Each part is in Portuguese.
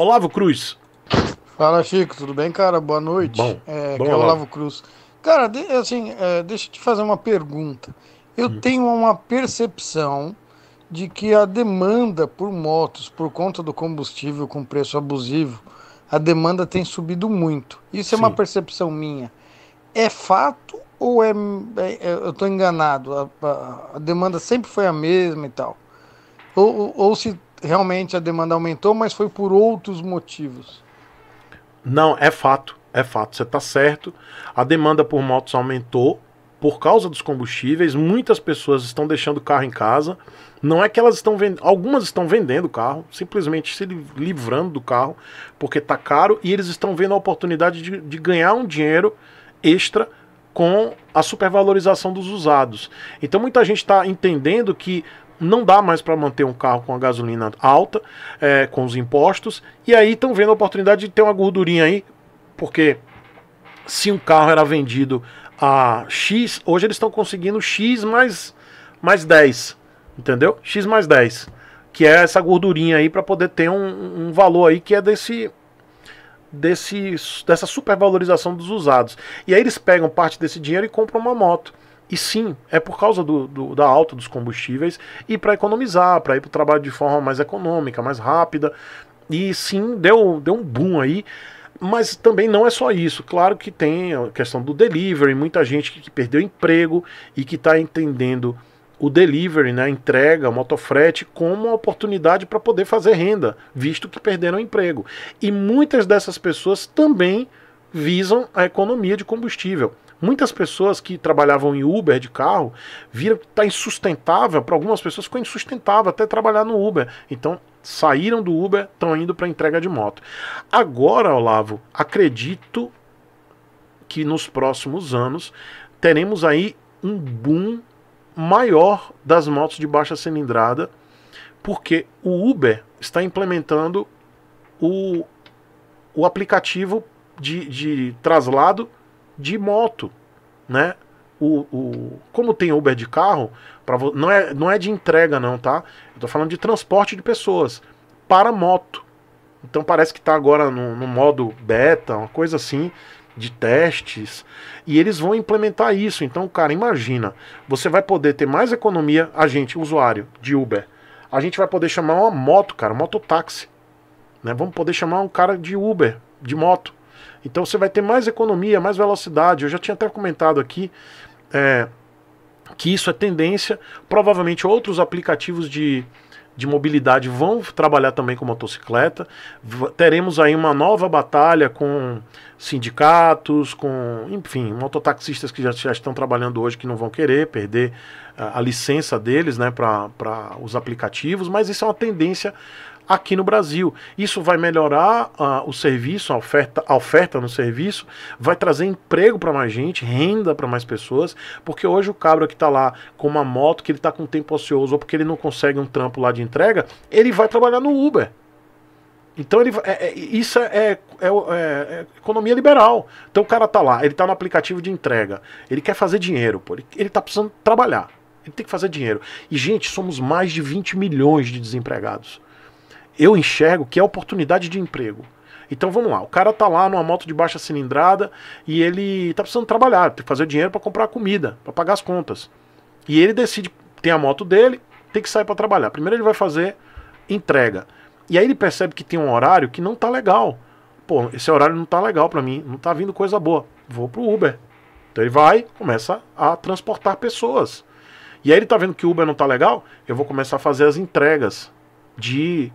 Olavo Cruz. Fala, Chico, tudo bem, cara? Boa noite. Bom, é, bom, é Olavo Cruz. Cara, de, assim, é, deixa eu te fazer uma pergunta. Eu hum. tenho uma percepção de que a demanda por motos por conta do combustível com preço abusivo, a demanda tem subido muito. Isso Sim. é uma percepção minha. É fato ou é, é, é eu estou enganado? A, a, a, demanda sempre foi a mesma e tal? Ou, ou, ou se realmente a demanda aumentou, mas foi por outros motivos. Não, é fato. É fato, você está certo. A demanda por motos aumentou por causa dos combustíveis. Muitas pessoas estão deixando o carro em casa. Não é que elas estão vendendo. Algumas estão vendendo o carro, simplesmente se livrando do carro, porque está caro, e eles estão vendo a oportunidade de, de ganhar um dinheiro extra com a supervalorização dos usados. Então muita gente está entendendo que não dá mais para manter um carro com a gasolina alta, é, com os impostos, e aí estão vendo a oportunidade de ter uma gordurinha aí, porque se um carro era vendido a X, hoje eles estão conseguindo X mais, mais 10, entendeu? X mais 10, que é essa gordurinha aí para poder ter um, um valor aí que é desse desse dessa supervalorização dos usados. E aí eles pegam parte desse dinheiro e compram uma moto. E sim, é por causa do, do da alta dos combustíveis e para economizar, para ir para o trabalho de forma mais econômica, mais rápida. E sim, deu, deu um boom aí. Mas também não é só isso. Claro que tem a questão do delivery, muita gente que, perdeu emprego e que está entendendo o delivery, né, a entrega, o motofrete, como uma oportunidade para poder fazer renda, visto que perderam o emprego. E muitas dessas pessoas também visam a economia de combustível. Muitas pessoas que trabalhavam em Uber de carro viram que está insustentável, para algumas pessoas ficou insustentável até trabalhar no Uber. Então saíram do Uber, estão indo para entrega de moto. Agora, Olavo, acredito que nos próximos anos teremos aí um boom maior das motos de baixa cilindrada, porque o Uber está implementando o, o aplicativo de, de traslado de moto, né? O, o, como tem Uber de carro, pra, não, é, não é de entrega, não, tá? Eu tô falando de transporte de pessoas para moto. Então parece que tá agora no, no modo beta, uma coisa assim, de testes. E eles vão implementar isso. Então, cara, imagina. Você vai poder ter mais economia, a gente, usuário de Uber. A gente vai poder chamar uma moto, cara, mototáxi. Né? Vamos poder chamar um cara de Uber, de moto. Então você vai ter mais economia, mais velocidade. Eu já tinha até comentado aqui é, que isso é tendência. Provavelmente outros aplicativos de, de mobilidade vão trabalhar também com motocicleta. Teremos aí uma nova batalha com sindicatos, com, enfim, mototaxistas que já, já estão trabalhando hoje que não vão querer perder a, ah, a licença deles né, para os aplicativos, mas isso é uma tendência aqui no Brasil. Isso vai melhorar uh, o serviço, a oferta, a oferta no serviço, vai trazer emprego para mais gente, renda para mais pessoas, porque hoje o cabra que está lá com uma moto, que ele está com tempo ocioso, ou porque ele não consegue um trampo lá de entrega, ele vai trabalhar no Uber. Então ele, é, é, isso é é, é, é, é, economia liberal. Então o cara tá lá, ele tá no aplicativo de entrega, ele quer fazer dinheiro, pô, ele, ele tá precisando trabalhar, ele tem que fazer dinheiro. E gente, somos mais de 20 milhões de desempregados eu enxergo que é oportunidade de emprego. Então vamos lá, o cara tá lá numa moto de baixa cilindrada e ele tá precisando trabalhar, tem que fazer dinheiro para comprar comida, para pagar as contas. E ele decide, tem a moto dele, tem que sair para trabalhar. Primeiro ele vai fazer entrega. E aí ele percebe que tem um horário que não tá legal. Pô, esse horário não tá legal para mim, não tá vindo coisa boa. Vou pro Uber. Então ele vai, começa a transportar pessoas. E aí ele tá vendo que o Uber não tá legal, eu vou começar a fazer as entregas de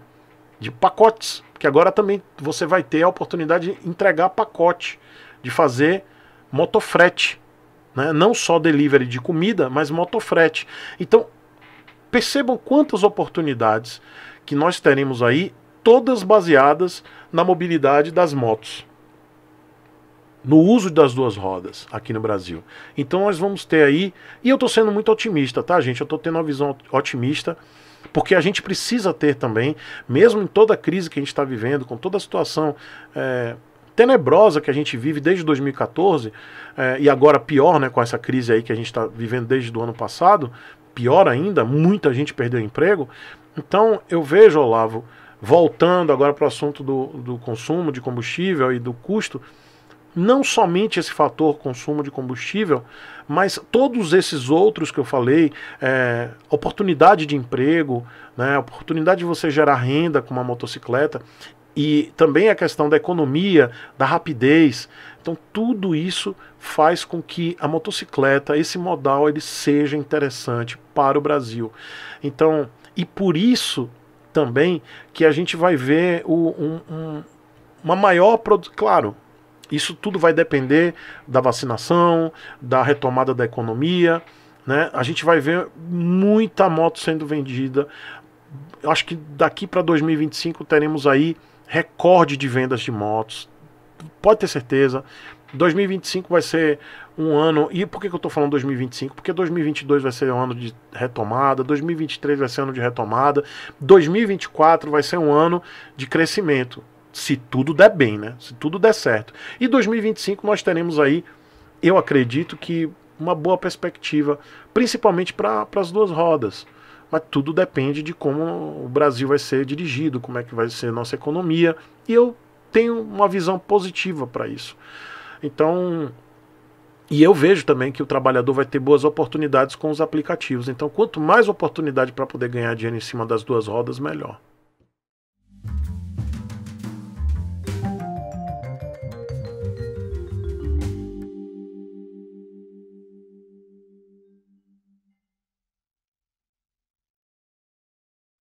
de pacotes, que agora também você vai ter a oportunidade de entregar pacote, de fazer motofrete, né? não só delivery de comida, mas motofrete. Então, percebam quantas oportunidades que nós teremos aí, todas baseadas na mobilidade das motos. No uso das duas rodas aqui no Brasil. Então nós vamos ter aí, e eu estou sendo muito otimista, tá, gente? Eu estou tendo uma visão otimista porque a gente precisa ter também, mesmo em toda a crise que a gente está vivendo, com toda a situação é, tenebrosa que a gente vive desde 2014, é, eh, e agora pior né, com essa crise aí que a gente está vivendo desde o ano passado, pior ainda, muita gente perdeu emprego. Então eu vejo, Olavo, voltando agora para o assunto do, do consumo de combustível e do custo, não somente esse fator consumo de combustível, mas todos esses outros que eu falei, é, oportunidade de emprego, né, oportunidade de você gerar renda com uma motocicleta, e também a questão da economia, da rapidez. Então, tudo isso faz com que a motocicleta, esse modal, ele seja interessante para o Brasil. Então, e por isso também que a gente vai ver o, um, um, uma maior produção. Claro, isso tudo vai depender da vacinação, da retomada da economia. Né? A gente vai ver muita moto sendo vendida. Eu acho que daqui para 2025 teremos aí recorde de vendas de motos. Pode ter certeza. 2025 vai ser um ano. E por que, que eu estou falando 2025? Porque 2022 vai ser um ano de retomada, 2023 vai ser um ano de retomada, 2024 vai ser um ano de crescimento se tudo der bem, né? Se tudo der certo. E 2025 nós teremos aí, eu acredito que uma boa perspectiva, principalmente para as duas rodas. Mas tudo depende de como o Brasil vai ser dirigido, como é que vai ser nossa economia. E eu tenho uma visão positiva para isso. Então, e eu vejo também que o trabalhador vai ter boas oportunidades com os aplicativos. Então, quanto mais oportunidade para poder ganhar dinheiro em cima das duas rodas, melhor.